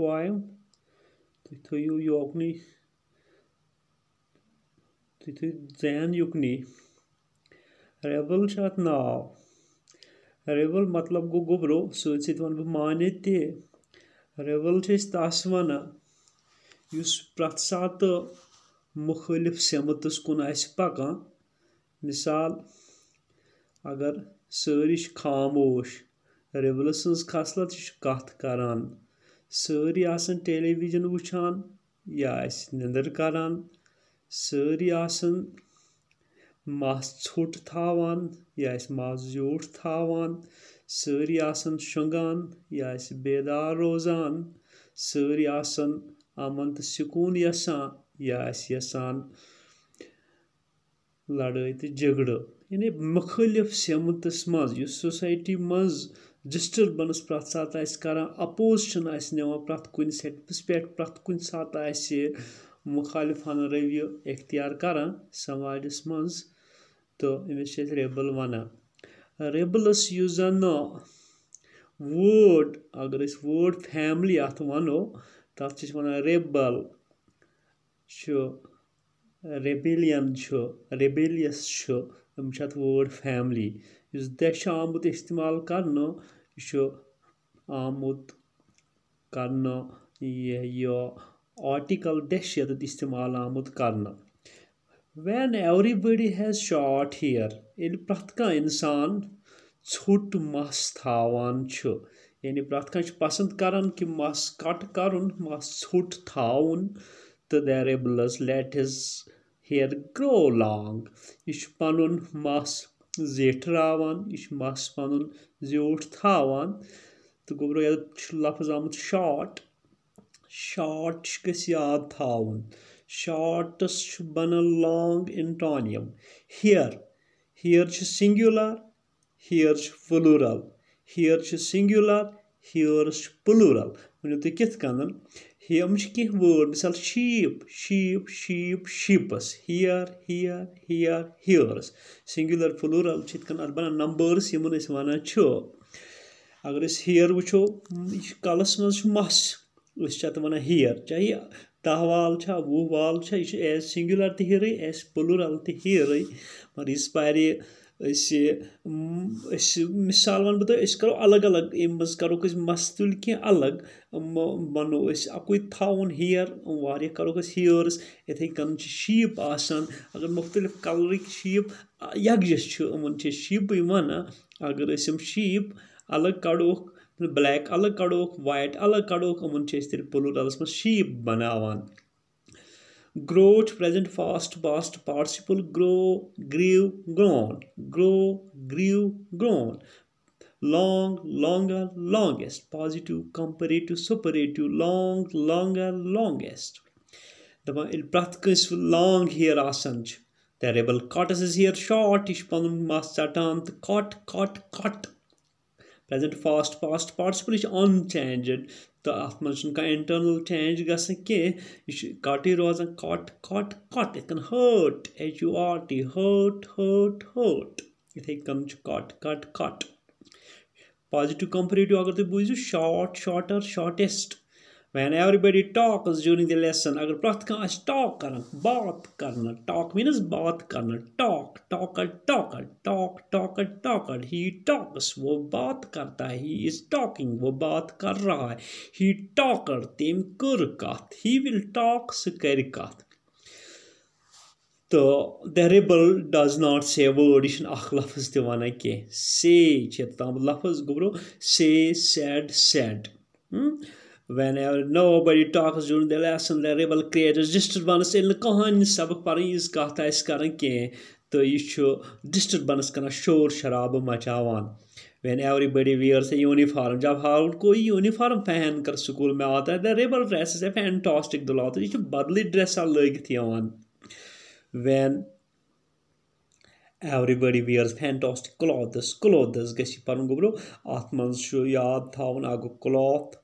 poem तिथयो योगनी तिथयो जैन युगनी रेबल छ अत नाव रेबल मतलब गो गुबरो सत सत वन बह मान ते रेबल तस वन उस प्रत सात मुखलिफ समतस कुन पकान मिसाल अगर सारी खामोश रेबल सज खसलत यह कत करान سٲری آسان ٹیلی وِجَن وٕچھان یا اَسہِ نِندٕر کَران سٲری آسان مَس ژھوٚٹ تھاوان یا اَسہِ مَس زیوٗٹھ تھاوان سٲری آسان شۄنٛگان یا اَسہِ بیدار روزان سٲری آسان اَمَن تہٕ سکوٗن یَژھان یا اَسہِ یَژھان لَڑٲے تہٕ جھگڑٕ یعنی مُخٲلِف سٮ۪متَس منٛز یُس سوسایٹی منٛز ڈِسٹٔربَنٕس پرٛٮ۪تھ ساتہٕ اَسہِ کَران اَپوز چھِنہٕ اَسہِ نِوان پرٛٮ۪تھ کُنہِ سٮ۪کٹَرَس پٮ۪ٹھ پرٛٮ۪تھ کُنہِ ساتہٕ اَسہِ مُخالِفانہٕ رٔویہِ اختیار کَران سماجَس منٛز تہٕ أمِس چھِ أسۍ ریبٕل وَنان ریبلٕس یُس زَن وٲڈ اگر أسۍ وٲڈ فیملی اَتھ وَنو تَتھ چھِ أسۍ وَنان ریبَل چھُ ریبیلیَن چھُ ریبیلیَس چھُ یِم چھِ اَتھ وٲڈ فیملی इस दश आमुत इस्तेमाल करना आमुत करना ये यो आर्टिकल दश यद इस्तेमाल आमुत करना when everybody has short hair इल प्रत्येक इंसान छोट मस थावान छु यानी प्रत्येक पसंद कर कि मस कट करन मस छोट थावन तो there let his hair grow long इस पनन मस zertrawan ich mach's pannen zertrawan تہٕ گوٚبرو یَتھ چھُ لفظ آمُت شاٹ شاٹ چھُ گژھِ یاد تھاوُن شاٹَس چھُ بَنان لانٛگ اِنٹانِیم ہِیَر ہِیَر چھُ سِنٛگیوٗلَر ہِیَر چھُ فٕلوٗرَل ہِیَر چھُ سِنٛگیوٗلَر ہِیٲرٕس چھُ پٕلوٗرَل ؤنِو تُہۍ کِتھ کٔنَن ہیمٕچ کینٛہہِ وٲڈ مِثال sheep sheep sheep sheeps hair hair hair hairs singular plural چھِ یِتھ کٔنۍ اَتھ بَنان نمبٲرٕس یِمَن أسۍ وَنان چھِ اگر أسۍ ہِیَر وٕچھو یہِ چھِ کَلَس منٛز چھُ مَس أسۍ چھِ اَتھ وَنان ہِیَر چاہے دَہ وال چھا وُہ وال چھا یہِ چھِ ایز سِنٛگیوٗلَر تہِ ہِیرٕے ایز پٕلوٗرَل تہِ ہِیرٕے مگر یِژ پھِرِ یہِ أسۍ أسۍ مِثال وَنہٕ بہٕ تۄہہِ أسۍ کَرو الگ الگ اَمہِ منٛز کَروکھ أسۍ مَس تُلۍ کینٛہہ الگ وَنو أسۍ اَکُے تھاوون ہِیَر واریاہ کَروکھ أسۍ ہِیٲرٕس یِتھَے کٔنۍ چھِ شیٖپ آسان اگر مختلف کَلرٕکۍ شیٖپ یَکجاہ چھِ یِمَن چھِ شیٖپٕے وَنان اگر أسۍ یِم شیٖپ الگ کَڑوکھ بٕلیک الگ کَڑوکھ وایِٹ الگ کَڑوکھ یِمَن چھِ أسۍ تیٚلہِ پلوٗرَلَس منٛز شیٖپ بَناوان Growth present past past participle grow grew grown grow grew grown long longer longest positive comparative superative long longer longest The ییٚلہِ پرٛٮ۪تھ کٲنٛسہِ لانٛگ ہِیَر آسان چھُ دَ ریبل کاٹَس ٲسۍ ہِیَر شاٹ یہِ چھُ پَنُن cut ژَٹان تہٕ پریزنٹ فاسٹ پاسٹ پاٹسپل یہِ چھِ اَن چینجِڈ تہٕ اَتھ منٛز چھُنہٕ کانٛہہ اِنٹرنَل چینج گژھان کینٛہہ یہِ چھُ کَٹٕے روزان کَٹ کَٹ کَٹ یِتھ کٔنۍ hurt H U R T hurt hurt hurt یِتھَے کٔنۍ چھُ cut cut cut positive comparative اگر تُہۍ بوٗزِو short shorter shortest When everybody talks during the lesson, अगर प्रत्येक कांस talk करना, बात करना, talk means बात करना, talk, talker, talker, talk, talker, talker, he talks, वो बात करता है, he is talking, वो बात कर रहा है, he talker, तेम कर कथ, he will talk कर कथ, तो द रिबल डज नाट से वर्ड यह अख लफ्ज त वन कह से तम लफ्ज गोबरो से said said Whenever nobody talks during the lesson, the rebel creates disturbance ییٚلہِ نہٕ کٕہٕنۍ نہٕ سبق پَرٕنۍ یِژھ کَتھ آسہِ کَرٕنۍ کینٛہہ تہٕ یہِ چھُ ڈِسٹٔربَنٕس کَران شور شرابہٕ مَچاوان when everybody wears a uniform जब हर कोई यूनिफॉर्म पहन कर स्कूल में आता है the rebel dresses a fantastic दुलात यह बदल ड्रेसा लगित यवान when everybody wears fantastic clothes clothes گژھِ یہِ پَنُن گوٚبرو اَتھ منٛز چھُ یاد تھاوُن اَکھ گوٚو کلاتھ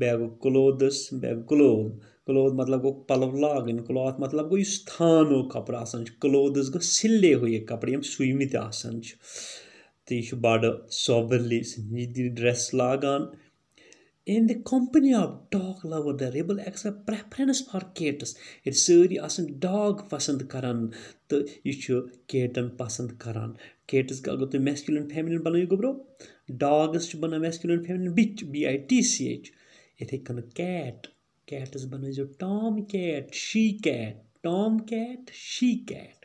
بیٚیہِ گوٚو کٕلوتھٕس بیٚیہِ گوٚو کٕلوتھ کٕلوتھ مطلب گوٚو پَلو لاگٕنۍ کٕلاتھ مطلب گوٚو یُس تھانو کَپرٕ آسان چھُ کٕلوتھٕس گوٚو سِلے ہویے کَپرٕ یِم سُومٕتۍ آسان چھِ تہٕ یہِ چھُ بَڑٕ سوبرلی ڈرٛٮ۪س لاگان in the company of dog lover the rebel ایٚکسا پرٛٮ۪فرَنٕس فار کیٹٕس ییٚلہِ سٲری آسان ڈاگ پَسنٛد کَران تہٕ یہِ چھُ کیٹَن پَسنٛد کَران کیٹٕس اگر تُہۍ میسکیوٗلَن فیملیٖن بَنٲیِو گوٚبرو ڈاگٕس چھِ بَنان masculine feminine bitch B I T C H یِتھَے کٔنۍ کیٹ کیٹٕز بَنٲیزیو tom cat she cat tom cat she cat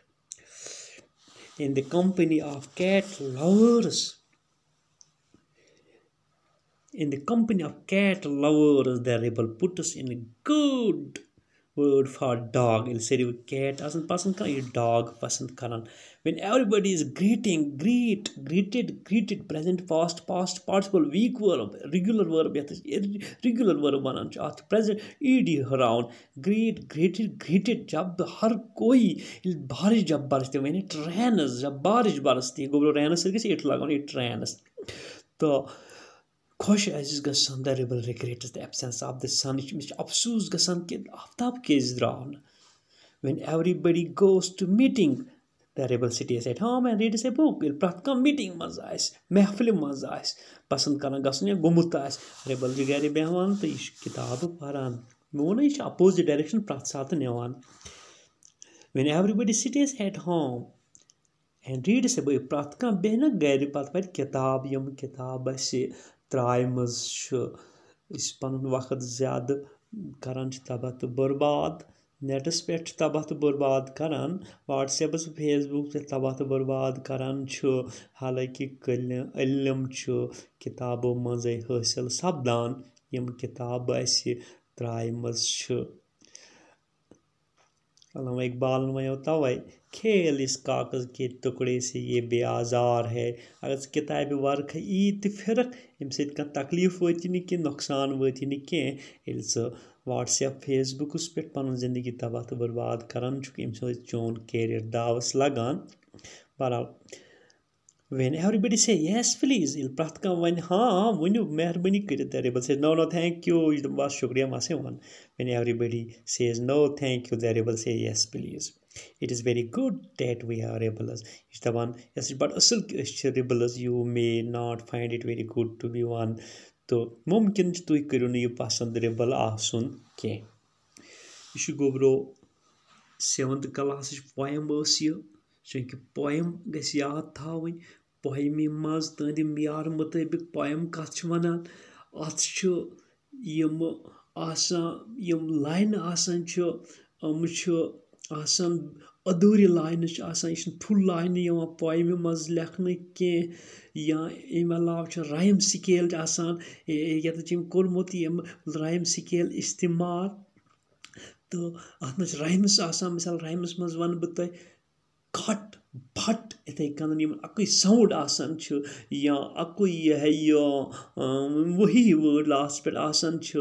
in the company of cat lovers in the company of cat lovers the rebel puts in good word for dog ییٚلہِ سٲری Kate آسان پَسنٛد کَران یہِ dog پَسنٛد کَران when everybody is greeting greet greeted greeted present past past participle weak verb regular verb یَتھ أسۍ ریگیوٗلَر وٲرٕب وَنان چھِ اَتھ پرٛٮ۪زٮ۪نٛٹ ای ڈی ہُراوُن گرٛیٖٹ گرٛیٖٹِڈ گرٛیٖٹِڈ جب ہر کویی ییٚلہِ بارش جب برستی وَنہِ ٹرٛینٕز جب بارش برستی گوٚبرو رینَس سۭتۍ گژھِ ییٚتہِ لَگاوُن ییٚتہِ ٹرٛینَس تہٕ خۄش عزیز گژھان the rebel regrets the absence of the sun أمِس چھِ اَفسوٗس گژھان کہِ آفتاب کیٛازِ درٛاو نہٕ when everybody goes to meeting the city cities at home and reads a book ییٚلہِ پرٛٮ۪تھ کانٛہہ میٖٹِنٛگ منٛز آسہِ محفلہِ منٛز آسہِ پَسنٛد کَران گژھُن یا گوٚمُت آسہِ ریبل چھِ گَرِ بیٚہوان تہٕ یہِ چھُ کِتابہٕ پَران مےٚ ووٚن نہ یہِ چھِ اَپوزِٹ ڈایریکشَن پرٛٮ۪تھ ساتہٕ نِوان when everybody city cities at home and reads a book پرٛٮ۪تھ کانٛہہ بیٚہہِ نہ گَرِ پَتہٕ پَرِ کِتاب یِم کِتاب اَسہِ ترٛایہِ منٛز چھُ یہِ أسۍ پَنُن وقت زیادٕ کَران چھِ تَباہ تہٕ بُرباد نٮ۪ٹَس پٮ۪ٹھ چھِ تَباہ تہٕ بُرباد کَران واٹٕس ایپَس فیس بُک پٮ۪ٹھ تَباہ تہٕ بُرباد کَران چھُ حالانٛکہِ حالانکہِ علم چھُ کِتابو منٛزٕے حٲصِل سَپدان یِم کِتابہٕ اَسہِ ترٛایہِ منٛز چھِ अलामा इकबाल नुमा होता हुआ खेल इस कागज़ के टुकड़े से ये बेआजार है अगर किताब वर्क ई तो फिरक अम सत तकलीफ वती कह नुकसान वती नी फेसबुकस पे पुन जिंदगी तबाह तो बर्बाद करान सोन कैरियर दावस लगान बहरहाल وین ایوریبڈی سے یس پلیٖز ییٚلہِ پرٛٮ۪تھ کانٛہہ وَنہِ ہاں ؤنِو مہربٲنی کٔرِتھ the rebel says no no thank you یہِ دوٚپ بَس شُکریہ مہ سے وَن when everybody says no thank you the rebel say yes please it is very good that we are rebels یہِ چھِ دَپان یہِ ہَسا چھِ بَڑٕ اَصٕل کہِ أسۍ چھِ rebels you may not find it very good to be one تہٕ مُمکِن چھُ تُہۍ کٔرِو نہٕ یہِ پَسنٛد رِبٕل آسُن کینٛہہ یہِ چھُ گوٚبرو سٮ۪وَنتھ کَلاسٕچ پویِم ٲس یہِ چوٗنٛکہِ پویِم گژھِ یاد تھاوٕنۍ پویمہِ منٛز تٕہٕنٛدِ معیار مُطٲبِق پویم کَتھ چھِ وَنان اَتھ چھُ یِمہٕ آسان یِم لاینہٕ آسان چھِ یِم چھِ آسان ادھوٗری لاینہٕ چھِ آسان یہِ چھُنہٕ فُل لاینہٕ یِوان پویمہِ منٛز لیکھنہٕ کینٛہہ یا امہِ علاوٕ چھِ رایم سِکیل آسان ییٚتٮ۪تھ چھِ أمۍ کوٚرمُت یِم رایم سِکیل استعمال تہٕ اَتھ منٛز چھِ رایمٕز آسان مِثال رایمَس منٛز وَنہٕ بہٕ تۄہہِ کھۄٹ بَٹ یِتھَے کٔنۍ یِمَن اَکُے ساوُنٛڈ آسان چھُ یا اَکُے یہِ ہا یہِ وُہی وٲڈ لاسٹَس پٮ۪ٹھ آسان چھِ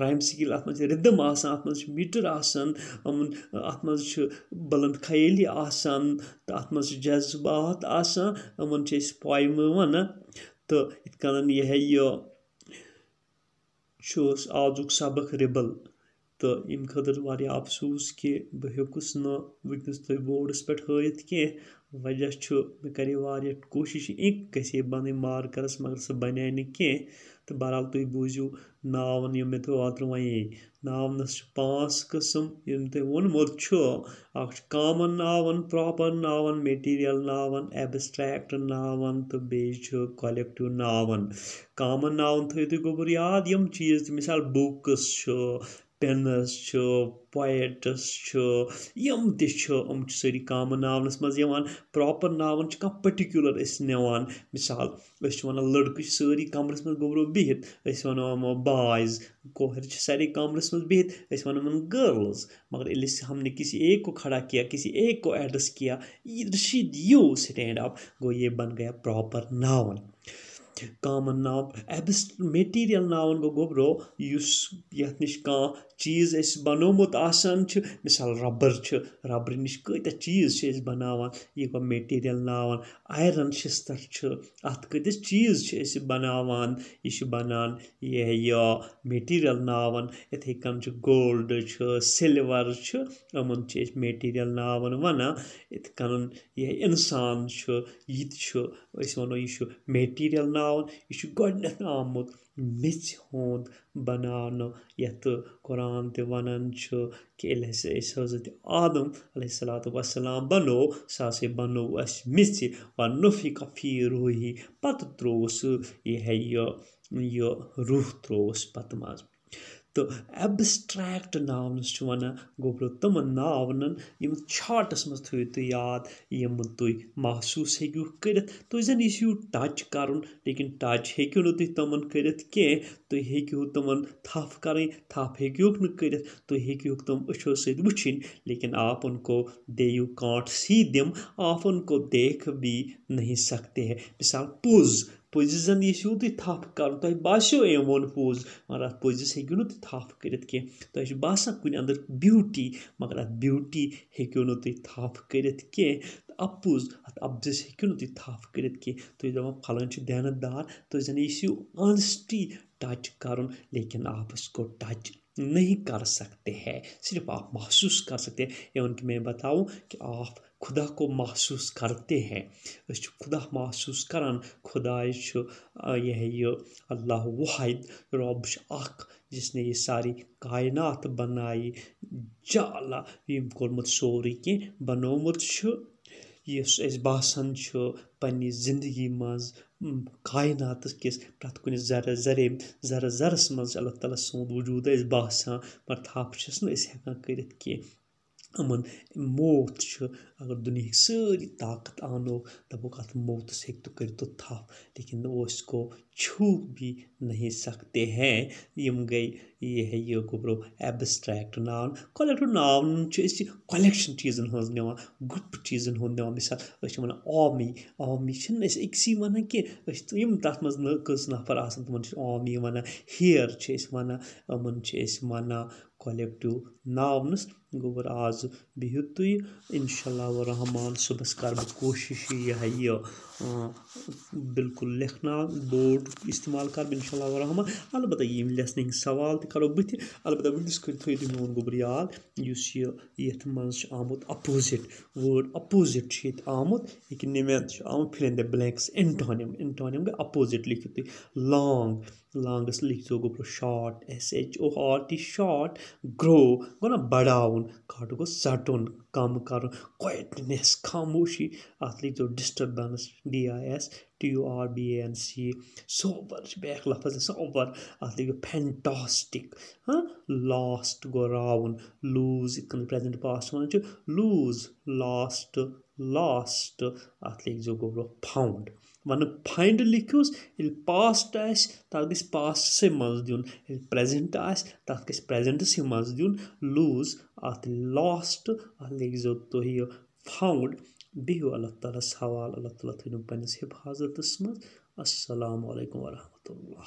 رایِم سِکیٖل اَتھ منٛز چھِ رِدٕم آسان اَتھ منٛز چھِ میٖٹر آسان یِمَن اَتھ منٛز چھِ بُلند خیٲلی آسان تہٕ اَتھ منٛز چھِ جذبات آسان یِمَن چھِ أسۍ پویمہٕ وَنان تہٕ یِتھ کٔنۍ یہِ ہا یہِ چھُ اوس آزُک سبق رِبَل تہٕ ییٚمہِ خٲطرٕ واریاہ اَفسوٗس کہِ بہٕ ہیوٚکُس نہٕ وٕنکٮ۪س تۄہہِ بوڈَس پٮ۪ٹھ ہٲیِتھ کینٛہہ وجہ چھُ مےٚ کَرے واریاہ کوٗشِش اِنٛک گژھِ ہے بَنٕنۍ مارکَرَس مگر سُہ بَنے نہٕ کینٛہہ تہٕ بہرحال تُہۍ بوٗزِو ناوَن یِم مےٚ تۄہہِ اوترٕ وَنے ناونَس چھِ پانٛژھ قٕسٕم یِم تۄہہِ ووٚنمُت چھُ اَکھ چھُ common noun proper noun material noun abstract noun تہٕ بیٚیہِ چھُ کۄلٮ۪کٹِو ناوَن کامَن ناوَن تھٲیِو تُہۍ گوٚبُر یاد یِم چیٖز تہِ مِثال بُکٕس چھُ پٮ۪نٕز چھُ پویٹٕس چھُ یِم تہِ چھِ یِم چھِ سٲری کامَن ناونَس منٛز یِوان پرٛاپَر ناوَن چھِ کانٛہہ پٔٹِکیوٗلَر أسۍ نِوان مِثال أسۍ چھِ وَنان لٔڑکہٕ چھِ سٲری کَمرَس منٛز گوٚبرو بِہِتھ أسۍ وَنو یِمو بایِز کورِ چھِ سارے کَمرَس منٛز بِہِتھ أسۍ وَنو یِمَن گٔرلٕز مگر ییٚلہِ أسۍ ہم نہٕ کِسی ایک کو کھڑا کیا کِسی ایک کو ایڈرَس کیا رشی یوٗ سٹینڈ اَپ گوٚو یہِ بَن گٔیا proper noun common noun abs material noun گوٚو گوٚبرو یُس یَتھ نِش کانٛہہ چیٖز أسۍ بَنومُت آسان چھِ مِثال رَبَر چھِ رَبرٕ نِش کۭتیٛاہ چیٖز چھِ أسۍ بَناوان یہِ گوٚو میٹیٖریَل ناوَن آیرَن شِستٕر چھِ اَتھ کۭتیٛاہ چیٖز چھِ أسۍ بَناوان یہِ چھِ بَنان یہِ یہِ میٹیٖریَل ناوَن یِتھَے کٔنۍ چھِ گولڈ چھُ سِلوَر چھُ یِمَن چھِ أسۍ میٹیٖریَل ناوَن وَنان یِتھ کٔنۍ یہِ اِنسان چھُ یہِ تہِ چھُ أسۍ وَنو یہِ چھُ میٹیٖریَل ناو بناوُن یہِ چھُ گۄڈٕنٮ۪تھ آمُت میٚژِ ہُنٛد بَناونہٕ یَتھ قرآن تہِ وَنان چھُ کہِ ییٚلہِ ہَسا أسۍ حضرت آدم علیہ صلاتُ وَسلام بَنو سُہ ہاسے بَنوو اَسہِ میٚژِ وَنفِقہ فی روٗحی پَتہٕ ترٛووُس سُہ یہِ ہے یہِ یہِ روح ترٛووُس پَتہٕ منٛز تہٕ اٮ۪بسٹرٛیکٹ ناونٕز چھِ وَنان گوٚبرو تِمَن ناونَن یِم چھاٹَس منٛز تھٲیِو تُہۍ یاد یِم تُہۍ محسوٗس ہیٚکِو کٔرِتھ تُہۍ زَن یژھِو ٹَچ کَرُن لیکِن ٹَچ ہیٚکِو نہٕ تُہۍ تِمَن کٔرِتھ کینٛہہ تُہۍ ہیٚکِو تِمَن تھَپھ کَرٕنۍ تھَپھ ہیٚکِوُکھ نہٕ کٔرِتھ تُہۍ ہیٚکِوُکھ تِم أچھو سۭتۍ وٕچھِنۍ لیکِن آپَن کو دییو کانٹ سی دِم آپَن کو دیکھ بھی نہیں سکتے ہے مِثال پوٚز پٔزِزَن یہِ چھُو تُہۍ تھپھ کَرُن تۄہہِ باسیٚو أمۍ ووٚن پوٚز مگر اَتھ پٔزِس ہیٚکِو نہٕ تُہۍ تھپھ کٔرِتھ کینٛہہ تۄہہِ چھُ باسان کُنہِ اَندَر بیوٗٹی مگر اَتھ بیوٗٹی ہیٚکِو نہٕ تُہۍ تھپھ کٔرِتھ کینٛہہ تہٕ اَپُز اَتھ اَپزِس ہیٚکِو نہٕ تُہۍ تھپھ کٔرِتھ کینٛہہ تُہۍ دَپان فَلٲنۍ چھُ دیانت دار تُہۍ زَن یژھِو آنسٹی ٹچ کَرُن لیکن آپ اس کو ٹچ نہیں کر سکتے ہے صرف आप महसूस कर सकते हैं एवं कि मैं बताऊं कि आप खुदा को महसूस करते हैं खुद महसूस कर खुदा यह अल्लाह वाहिद रब जिसने ये सारी कायनात बनाई जला कोमुत सोरी कह बनोमुत बसान पन्नी जिंदगी मज कायनात किस प्रत कुन जर जर जर जरस मज अल्लाह वजूद बसान पर थप हेकान یِمَن موت چھُ اگر دُنیِہِکۍ سٲری طاقت آنو دَپوکھ اَتھ موتَس ہیٚکہِ تو کٔرۍ تو تھَپھ لیکِن وہ اس کو چھو بھی نہیں سکتے ہیں یِم گٔے یہِ ہے یہِ گوٚبرو ایبسٹرٛیکٹ ناوَن کۄلٮ۪کٹِو ناوَن چھِ أسۍ یہِ کۄلٮ۪کشَن چیٖزَن ہٕنٛز نِوان گُپ چیٖزَن ہُنٛد نِوان مِثال أسۍ چھِ وَنان آمی آمی چھِنہٕ أسۍ أکسی وَنان کینٛہہ أسۍ چھِ یِم تَتھ منٛز نہٕ کٔژ نَفر آسان تِمَن چھِ آمی وَنان ہِیَر چھِ أسۍ وَنان یِمَن چھِ أسۍ وَنان کۄلٮ۪کٹِو ناونَس گوٚو آز آزٕ بِہِو تُہۍ اِنشاء اللہ رحمان صُبحَس کَرٕ بہٕ کوٗشِش یہِ ہہ یہِ بالکُل لیکھناو بوڈ استعمال کَرٕ بہٕ اِنشاء اللہ رحمان البتہ یِم لٮ۪سنہِ ہِنٛدۍ سوال تہِ کَرو بہٕ البتہ وٕنۍکٮ۪س کٔرۍ تھٲیِو تُہۍ میون گوٚبُر یاد یُس یہِ یَتھ منٛز چھِ آمُت اَپوزِٹ وٲڈ اَپوزِٹ چھِ ییٚتہِ آمُت ییٚکیٛاہ نِمٮ۪تھ چھُ آمُت فِل اِن دَ بٕلینٛکٕس اٮ۪نٹانِم اٮ۪نٹانِم گٔے اَپوزِٹ لیکھِو تُہۍ لانٛگ لانٛگَس لیکھزیو گوٚبرو short S H O R T short grow गर्न बढाउन घटको सटुन کَم کَرُن کویٹنٮ۪س خاموشی اَتھ لیٖکھزیو disturbance D I S T U R B A N C sober چھِ بیٛاکھ لفظ سوبَر اَتھ لیٖکھِو فٮ۪نٹاسٹِک ہاں لاسٹ گوٚو راوُن لوٗز یِتھ کٔنۍ پرٛٮ۪زٮ۪نٛٹ پاسٹ منٛز چھِ لوٗز لاسٹ لاسٹ اَتھ لیٖکھزیو گوٚو برٛونٛہہ فاوُنٛڈ وَنہٕ فاینٛڈ لیٖکھوُس ییٚلہِ پاسٹ آسہِ تَتھ گژھِ پاسٹسٕے منٛز دیُن ییٚلہِ پرٛٮ۪زٮ۪نٛٹ آسہِ تَتھ گژھِ پرٛٮ۪زٮ۪نٛٹسٕے منٛز دیُن لوٗز اَتھ لاسٹ اَتھ زوٚد تُہۍ یہِ فاوُنٛڈ بِہِو اللہ تعالیٰ سوال اللہ تعالیٰ تھٲینو پنٛنِس حفاظتَس منٛز اَسَلامُ علیکُم وَرحمتہ اللہ